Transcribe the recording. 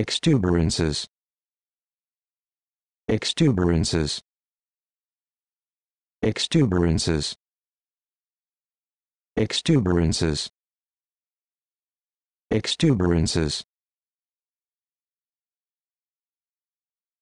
extuberances extuberances extuberances extuberances extuberances